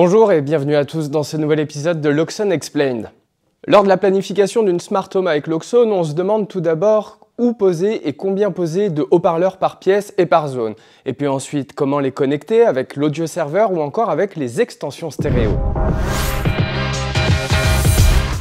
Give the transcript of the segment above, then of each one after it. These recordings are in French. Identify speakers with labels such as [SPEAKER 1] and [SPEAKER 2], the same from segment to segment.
[SPEAKER 1] Bonjour et bienvenue à tous dans ce nouvel épisode de Loxon Explained. Lors de la planification d'une smart home avec Loxone, on se demande tout d'abord où poser et combien poser de haut-parleurs par pièce et par zone. Et puis ensuite, comment les connecter avec l'audio serveur ou encore avec les extensions stéréo.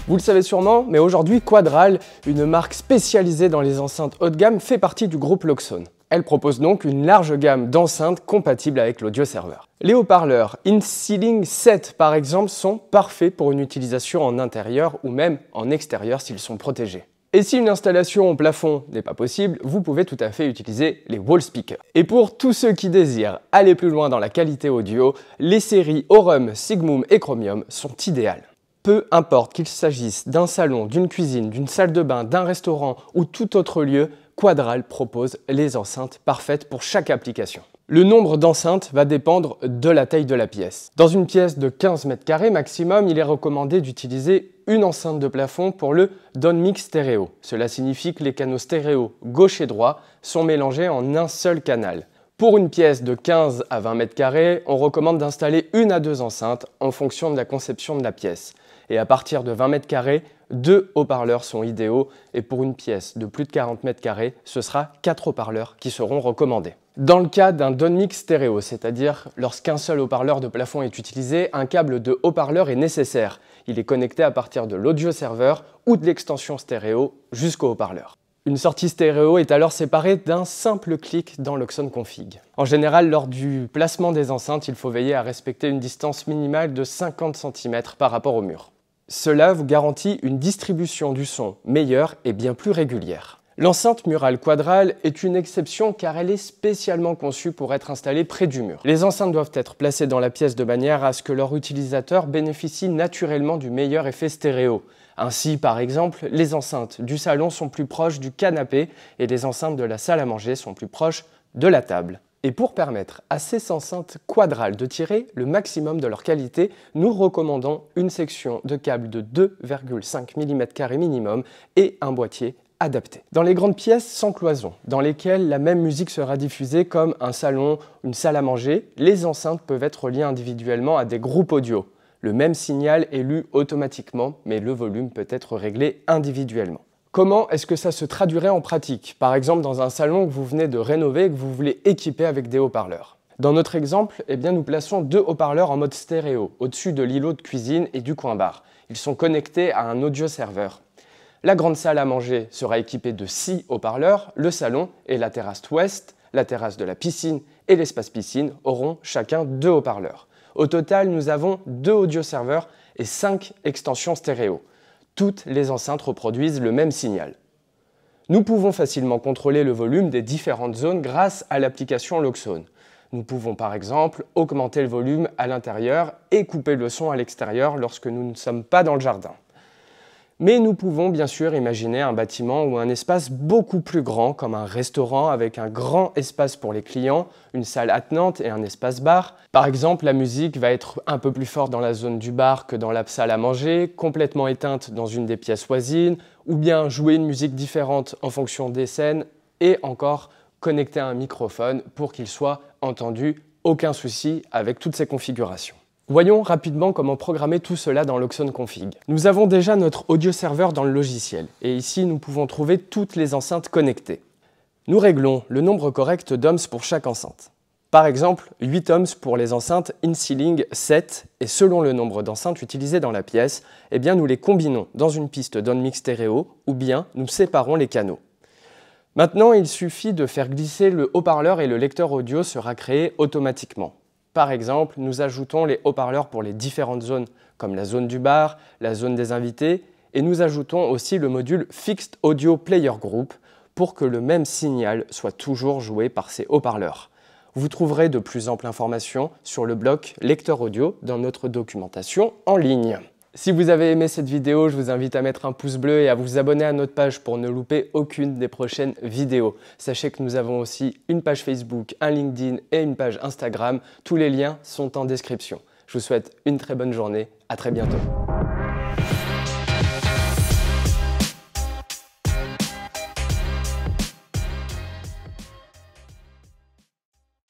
[SPEAKER 1] Vous le savez sûrement, mais aujourd'hui Quadral, une marque spécialisée dans les enceintes haut de gamme, fait partie du groupe Loxone. Elle propose donc une large gamme d'enceintes compatibles avec l'audio serveur. Les haut-parleurs InSealing 7 par exemple sont parfaits pour une utilisation en intérieur ou même en extérieur s'ils sont protégés. Et si une installation au plafond n'est pas possible, vous pouvez tout à fait utiliser les wall speakers. Et pour tous ceux qui désirent aller plus loin dans la qualité audio, les séries Aurum, Sigmum et Chromium sont idéales. Peu importe qu'il s'agisse d'un salon, d'une cuisine, d'une salle de bain, d'un restaurant ou tout autre lieu, Quadral propose les enceintes parfaites pour chaque application. Le nombre d'enceintes va dépendre de la taille de la pièce. Dans une pièce de 15 mètres carrés maximum, il est recommandé d'utiliser une enceinte de plafond pour le Don Mix stéréo. Cela signifie que les canaux stéréo gauche et droit sont mélangés en un seul canal. Pour une pièce de 15 à 20 mètres carrés, on recommande d'installer une à deux enceintes en fonction de la conception de la pièce. Et à partir de 20 mètres carrés, deux haut-parleurs sont idéaux et pour une pièce de plus de 40 mètres carrés, ce sera quatre haut-parleurs qui seront recommandés. Dans le cas d'un don mix stéréo, c'est-à-dire lorsqu'un seul haut-parleur de plafond est utilisé, un câble de haut-parleur est nécessaire. Il est connecté à partir de l'audio serveur ou de l'extension stéréo jusqu'au haut-parleur. Une sortie stéréo est alors séparée d'un simple clic dans l'Oxone Config. En général, lors du placement des enceintes, il faut veiller à respecter une distance minimale de 50 cm par rapport au mur. Cela vous garantit une distribution du son meilleure et bien plus régulière. L'enceinte murale quadrale est une exception car elle est spécialement conçue pour être installée près du mur. Les enceintes doivent être placées dans la pièce de manière à ce que leur utilisateur bénéficie naturellement du meilleur effet stéréo. Ainsi, par exemple, les enceintes du salon sont plus proches du canapé et les enceintes de la salle à manger sont plus proches de la table. Et pour permettre à ces enceintes quadrales de tirer le maximum de leur qualité, nous recommandons une section de câble de 2,5 mm minimum et un boîtier dans les grandes pièces sans cloison, dans lesquelles la même musique sera diffusée comme un salon, une salle à manger, les enceintes peuvent être liées individuellement à des groupes audio. Le même signal est lu automatiquement, mais le volume peut être réglé individuellement. Comment est-ce que ça se traduirait en pratique Par exemple, dans un salon que vous venez de rénover et que vous voulez équiper avec des haut-parleurs. Dans notre exemple, eh bien, nous plaçons deux haut-parleurs en mode stéréo, au-dessus de l'îlot de cuisine et du coin bar. Ils sont connectés à un audio serveur. La grande salle à manger sera équipée de six haut-parleurs, le salon et la terrasse ouest, la terrasse de la piscine et l'espace piscine auront chacun deux haut-parleurs. Au total, nous avons deux audio-serveurs et cinq extensions stéréo. Toutes les enceintes reproduisent le même signal. Nous pouvons facilement contrôler le volume des différentes zones grâce à l'application Loxone. Nous pouvons par exemple augmenter le volume à l'intérieur et couper le son à l'extérieur lorsque nous ne sommes pas dans le jardin. Mais nous pouvons bien sûr imaginer un bâtiment ou un espace beaucoup plus grand comme un restaurant avec un grand espace pour les clients, une salle attenante et un espace bar. Par exemple, la musique va être un peu plus forte dans la zone du bar que dans la salle à manger, complètement éteinte dans une des pièces voisines, ou bien jouer une musique différente en fonction des scènes et encore connecter un microphone pour qu'il soit entendu, aucun souci avec toutes ces configurations. Voyons rapidement comment programmer tout cela dans l'Oxon Config. Nous avons déjà notre audio serveur dans le logiciel, et ici nous pouvons trouver toutes les enceintes connectées. Nous réglons le nombre correct d'ohms pour chaque enceinte. Par exemple, 8 ohms pour les enceintes in ceiling 7, et selon le nombre d'enceintes utilisées dans la pièce, eh bien nous les combinons dans une piste down-mix stéréo, ou bien nous séparons les canaux. Maintenant, il suffit de faire glisser le haut-parleur et le lecteur audio sera créé automatiquement. Par exemple, nous ajoutons les haut-parleurs pour les différentes zones, comme la zone du bar, la zone des invités, et nous ajoutons aussi le module Fixed Audio Player Group pour que le même signal soit toujours joué par ces haut-parleurs. Vous trouverez de plus amples informations sur le bloc lecteur audio dans notre documentation en ligne. Si vous avez aimé cette vidéo, je vous invite à mettre un pouce bleu et à vous abonner à notre page pour ne louper aucune des prochaines vidéos. Sachez que nous avons aussi une page Facebook, un LinkedIn et une page Instagram. Tous les liens sont en description. Je vous souhaite une très bonne journée. À très bientôt.